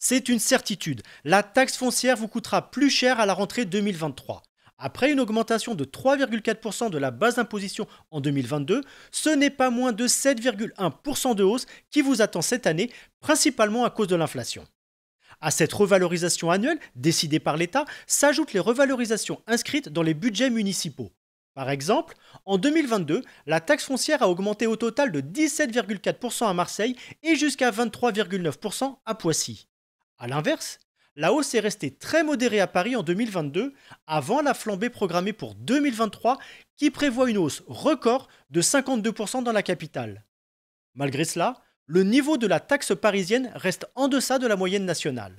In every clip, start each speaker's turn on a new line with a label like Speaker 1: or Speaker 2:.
Speaker 1: C'est une certitude, la taxe foncière vous coûtera plus cher à la rentrée 2023. Après une augmentation de 3,4% de la base d'imposition en 2022, ce n'est pas moins de 7,1% de hausse qui vous attend cette année, principalement à cause de l'inflation. À cette revalorisation annuelle décidée par l'État s'ajoutent les revalorisations inscrites dans les budgets municipaux. Par exemple, en 2022, la taxe foncière a augmenté au total de 17,4% à Marseille et jusqu'à 23,9% à Poissy. A l'inverse, la hausse est restée très modérée à Paris en 2022, avant la flambée programmée pour 2023 qui prévoit une hausse record de 52% dans la capitale. Malgré cela, le niveau de la taxe parisienne reste en deçà de la moyenne nationale.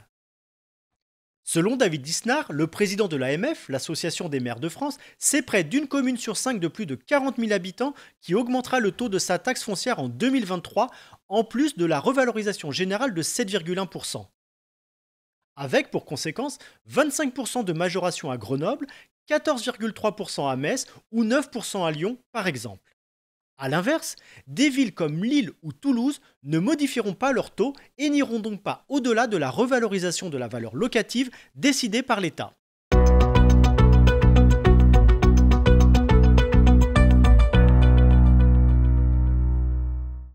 Speaker 1: Selon David Disnard, le président de l'AMF, l'Association des maires de France, c'est près d'une commune sur cinq de plus de 40 000 habitants qui augmentera le taux de sa taxe foncière en 2023, en plus de la revalorisation générale de 7,1% avec pour conséquence 25% de majoration à Grenoble, 14,3% à Metz ou 9% à Lyon par exemple. A l'inverse, des villes comme Lille ou Toulouse ne modifieront pas leur taux et n'iront donc pas au-delà de la revalorisation de la valeur locative décidée par l'État.